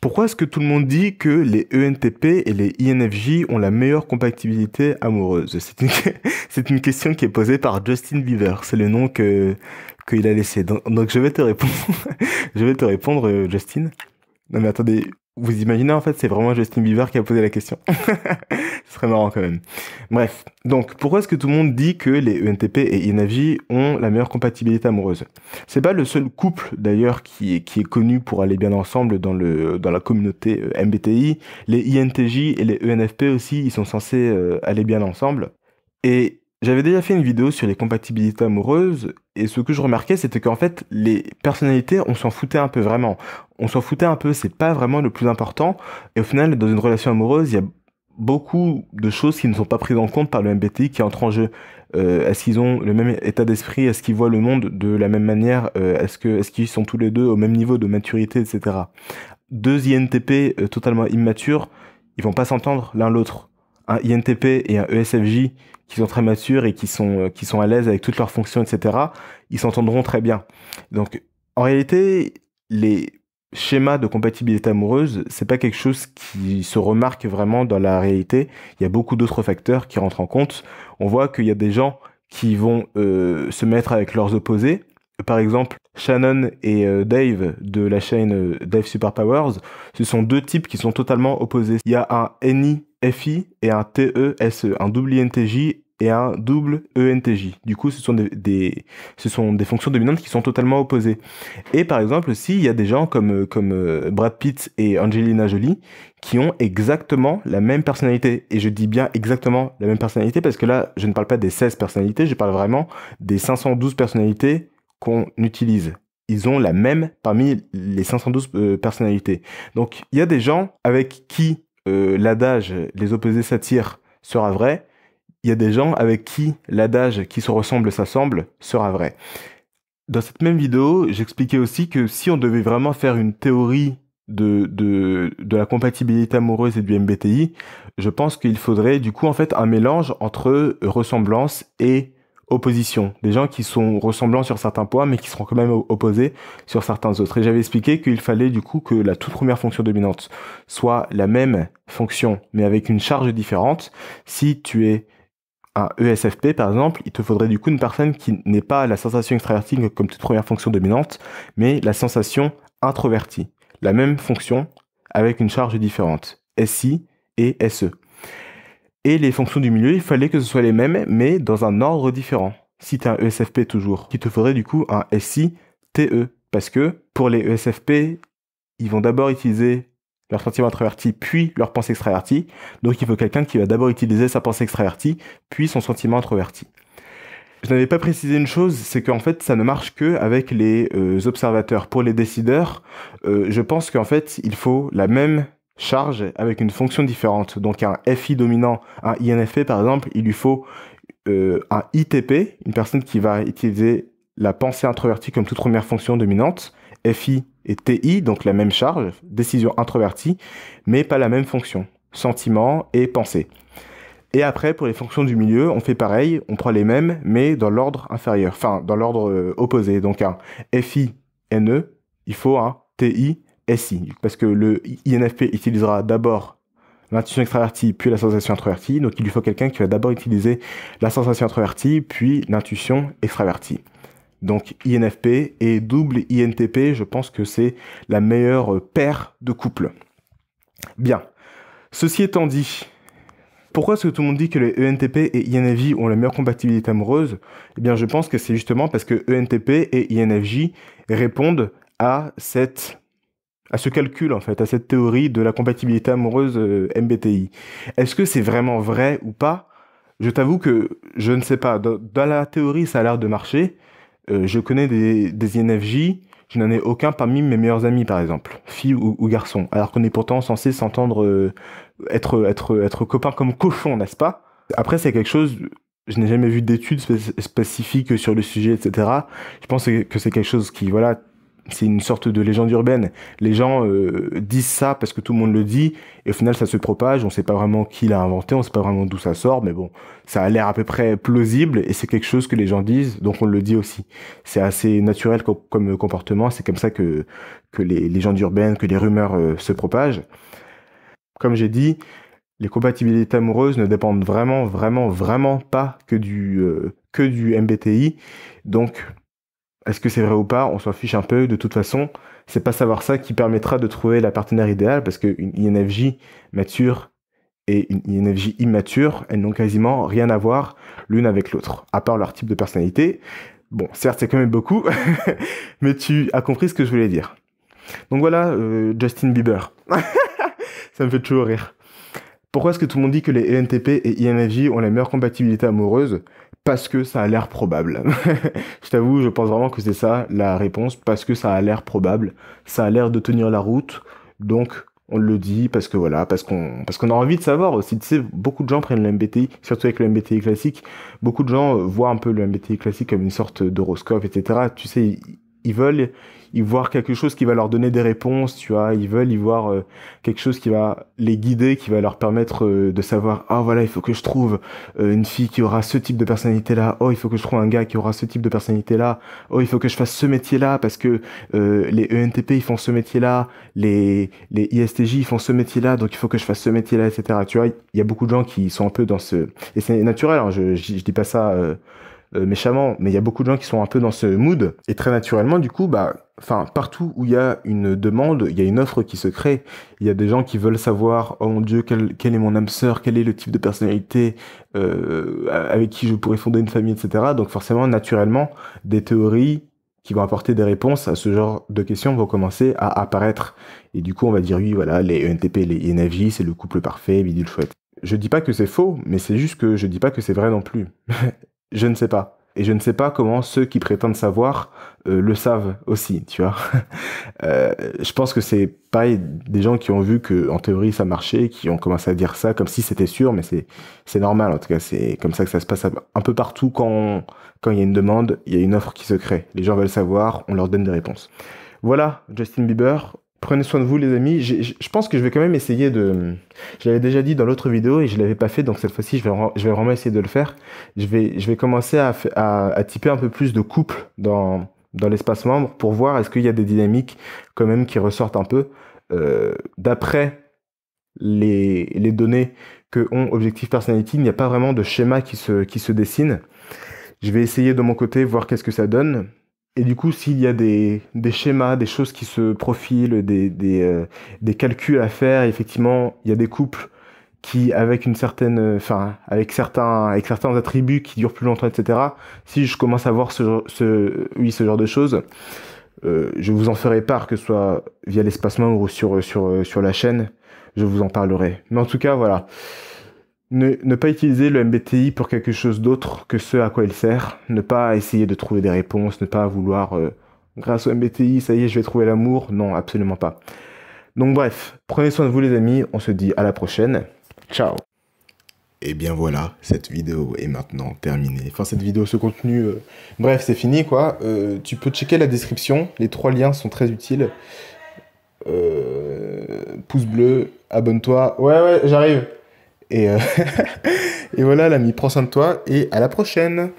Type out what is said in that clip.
Pourquoi est-ce que tout le monde dit que les ENTP et les INFJ ont la meilleure compatibilité amoureuse C'est une, question qui est posée par Justin Bieber. C'est le nom que qu'il a laissé. Donc, donc, je vais te répondre. je vais te répondre, euh, Justin. Non mais attendez, vous imaginez en fait, c'est vraiment Justin Bieber qui a posé la question. Ce serait marrant quand même. Bref, donc pourquoi est-ce que tout le monde dit que les ENTP et INFJ ont la meilleure compatibilité amoureuse C'est pas le seul couple d'ailleurs qui est, qui est connu pour aller bien ensemble dans le dans la communauté euh, MBTI. Les INTJ et les ENFP aussi, ils sont censés euh, aller bien ensemble. Et j'avais déjà fait une vidéo sur les compatibilités amoureuses et ce que je remarquais, c'était qu'en fait, les personnalités, on s'en foutait un peu vraiment. On s'en foutait un peu, c'est pas vraiment le plus important. Et au final, dans une relation amoureuse, il y a beaucoup de choses qui ne sont pas prises en compte par le MBTI qui entrent en jeu. Euh, est-ce qu'ils ont le même état d'esprit Est-ce qu'ils voient le monde de la même manière euh, Est-ce que est-ce qu'ils sont tous les deux au même niveau de maturité, etc. Deux INTP euh, totalement immatures, ils vont pas s'entendre l'un l'autre un INTP et un ESFJ qui sont très matures et qui sont, euh, qui sont à l'aise avec toutes leurs fonctions, etc., ils s'entendront très bien. Donc, en réalité, les schémas de compatibilité amoureuse, c'est pas quelque chose qui se remarque vraiment dans la réalité. Il y a beaucoup d'autres facteurs qui rentrent en compte. On voit qu'il y a des gens qui vont euh, se mettre avec leurs opposés. Par exemple, Shannon et euh, Dave de la chaîne Dave Superpowers, ce sont deux types qui sont totalement opposés. Il y a un N.I. FI et un TESE, e, un double INTJ et un double ENTJ. Du coup, ce sont des, ce sont des fonctions dominantes qui sont totalement opposées. Et par exemple, s'il y a des gens comme, comme euh, Brad Pitt et Angelina Jolie qui ont exactement la même personnalité. Et je dis bien exactement la même personnalité parce que là, je ne parle pas des 16 personnalités, je parle vraiment des 512 personnalités qu'on utilise ils ont la même parmi les 512 euh, personnalités. Donc il y a des gens avec qui euh, l'adage les opposés s'attirent sera vrai, il y a des gens avec qui l'adage qui se ressemble s'assemble sera vrai. Dans cette même vidéo, j'expliquais aussi que si on devait vraiment faire une théorie de, de, la compatibilité amoureuse et du MBTI, je pense qu'il faudrait du coup en fait un mélange entre ressemblance et opposition, des gens qui sont ressemblants sur certains points mais qui seront quand même opposés sur certains autres. Et j'avais expliqué qu'il fallait du coup que la toute première fonction dominante soit la même fonction mais avec une charge différente. Si tu es un ESFP par exemple, il te faudrait du coup une personne qui n'est pas la sensation extravertie comme toute première fonction dominante mais la sensation introvertie. La même fonction avec une charge différente. SI et SE. Et les fonctions du milieu, il fallait que ce soit les mêmes, mais dans un ordre différent. Si e tu as un ESFP toujours, qui te faudrait du coup un SI TE. Parce que pour les ESFP, ils vont d'abord utiliser leur sentiment introverti, puis leur pensée extravertie. Donc il faut quelqu'un qui va d'abord utiliser sa pensée extravertie, puis son sentiment introverti. Je n'avais pas précisé une chose, c'est qu'en fait ça ne marche que avec les euh, observateurs. Pour les décideurs, euh, je pense qu'en fait il faut la même charge avec une fonction différente. Donc un FI dominant, un INFP par exemple, il lui faut euh, un ITP, une personne qui va utiliser la pensée introvertie comme toute première fonction dominante, FI et TI, donc la même charge, décision introvertie, mais pas la même fonction, sentiment et pensée. Et après, pour les fonctions du milieu, on fait pareil, on prend les mêmes, mais dans l'ordre inférieur, enfin dans l'ordre euh, opposé. Donc un FI, NE, il faut un TI, SI, parce que le INFP utilisera d'abord l'intuition extravertie, puis la sensation introvertie. Donc, il lui faut quelqu'un qui va d'abord utiliser la sensation introvertie, puis l'intuition extravertie. Donc, INFP et double INTP, je pense que c'est la meilleure paire de couple. Bien. Ceci étant dit, pourquoi est-ce que tout le monde dit que les ENTP et INFJ ont la meilleure compatibilité amoureuse Eh bien, je pense que c'est justement parce que ENTP et INFJ répondent à cette à ce calcul en fait, à cette théorie de la compatibilité amoureuse euh, MBTI. Est-ce que c'est vraiment vrai ou pas Je t'avoue que je ne sais pas. Dans, la théorie, ça a l'air de marcher. Euh, je connais des, des INFJ, je n'en ai aucun parmi mes meilleurs amis par exemple, Fille ou, garçon. garçons, alors qu'on est pourtant censé s'entendre euh, être, être, être copains comme cochon, n'est-ce pas Après, c'est quelque chose je n'ai jamais vu d'études spécifiques sur le sujet, etc. Je pense que c'est quelque chose qui, voilà, c'est une sorte de légende urbaine. Les gens euh, disent ça parce que tout le monde le dit, et au final ça se propage, on ne sait pas vraiment qui l'a inventé, on ne sait pas vraiment d'où ça sort, mais bon, ça a l'air à peu près plausible, et c'est quelque chose que les gens disent, donc on le dit aussi. C'est assez naturel comme comportement, c'est comme ça que, que les légendes urbaines, que les rumeurs euh, se propagent. Comme j'ai dit, les compatibilités amoureuses ne dépendent vraiment, vraiment, vraiment pas que du, euh, que du MBTI, donc est-ce que c'est vrai ou pas On s'en fiche un peu. De toute façon, c'est pas savoir ça qui permettra de trouver la partenaire idéale parce qu'une INFJ mature et une INFJ immature, elles n'ont quasiment rien à voir l'une avec l'autre, à part leur type de personnalité. Bon, certes, c'est quand même beaucoup, mais tu as compris ce que je voulais dire. Donc voilà, euh, Justin Bieber. ça me fait toujours rire. Pourquoi est-ce que tout le monde dit que les ENTP et INFJ ont la meilleure compatibilité amoureuse parce que ça a l'air probable. je t'avoue, je pense vraiment que c'est ça la réponse, parce que ça a l'air probable, ça a l'air de tenir la route, donc on le dit parce que voilà, parce qu'on parce qu'on a envie de savoir aussi. Tu sais, beaucoup de gens prennent le MBTI, surtout avec le MBTI classique. Beaucoup de gens voient un peu le MBTI classique comme une sorte d'horoscope, etc. Tu sais, ils veulent y voir quelque chose qui va leur donner des réponses, tu vois. Ils veulent y voir euh, quelque chose qui va les guider, qui va leur permettre euh, de savoir, ah oh, voilà, il faut que je trouve euh, une fille qui aura ce type de personnalité là. Oh, il faut que je trouve un gars qui aura ce type de personnalité là. Oh, il faut que je fasse ce métier là parce que les ENTP ils font ce métier là, les les ISTJ ils font ce métier là, donc il faut que je fasse ce métier là, etc. Tu vois, il y a beaucoup de gens qui sont un peu dans ce et c'est naturel. Hein, je, je, je dis pas ça euh, méchamment, mais il y a beaucoup de gens qui sont un peu dans ce mood. Et très naturellement, du coup, bah, enfin, partout où il y a une demande, il y a une offre qui se crée. Il y a des gens qui veulent savoir, oh mon Dieu, quel est mon âme sœur, quel est le type de personnalité euh, avec qui je pourrais fonder une famille, etc. Donc forcément, naturellement, des théories qui vont apporter des réponses à ce genre de questions vont commencer à apparaître. Et du coup, on va dire, oui, voilà, les ENTP, les ENFJ, c'est le couple parfait, bidule chouette je dis pas que c'est faux, mais c'est juste que je dis pas que c'est vrai non plus. je ne sais pas. Et je ne sais pas comment ceux qui prétendent savoir euh, le savent aussi, tu vois. Euh, je pense que c'est pas des gens qui ont vu que en théorie ça marchait, qui ont commencé à dire ça comme si c'était sûr, mais c'est c'est normal en tout cas. C'est comme ça que ça se passe un peu partout quand quand il y a une demande, il y a une offre qui se crée. Les gens veulent savoir, on leur donne des réponses. Voilà, Justin Bieber, prenez soin de vous les amis. Je pense que je vais quand même essayer de... Je l'avais déjà dit dans l'autre vidéo et je ne l'avais pas fait, donc cette fois-ci, je vais, je vais vraiment essayer de le faire. Je vais, je vais commencer à, à, typer un peu plus de couples dans, dans l'espace membre pour voir est-ce qu'il y a des dynamiques quand même qui ressortent un peu euh, d'après les, les, données que ont Objective Personality. Il n'y a pas vraiment de schéma qui se, qui se dessine. Je vais essayer de mon côté voir qu'est-ce que ça donne. Et du coup, s'il y a des, des, schémas, des choses qui se profilent, des, des, euh, des, calculs à faire, effectivement, il y a des couples qui, avec une certaine, enfin, avec certains, avec certains attributs qui durent plus longtemps, etc. Si je commence à voir ce, ce, oui, ce genre de choses, euh, je vous en ferai part, que ce soit via l'espace membre ou sur, sur, sur la chaîne, je vous en parlerai. Mais en tout cas, voilà. Ne, pas utiliser le MBTI pour quelque chose d'autre que ce à quoi il sert. Ne pas essayer de trouver des réponses, ne pas vouloir, euh, grâce au MBTI, ça y est, je vais trouver l'amour. Non, absolument pas. Donc bref, prenez soin de vous les amis, on se dit à la prochaine. Ciao et bien voilà, cette vidéo est maintenant terminée. Enfin, cette vidéo, ce contenu, euh, bref, c'est fini quoi. Euh, tu peux checker la description, les trois liens sont très utiles. pouce bleu, abonne-toi. Ouais, ouais, j'arrive. Euh, et, voilà, l'ami, prends soin de toi et à la prochaine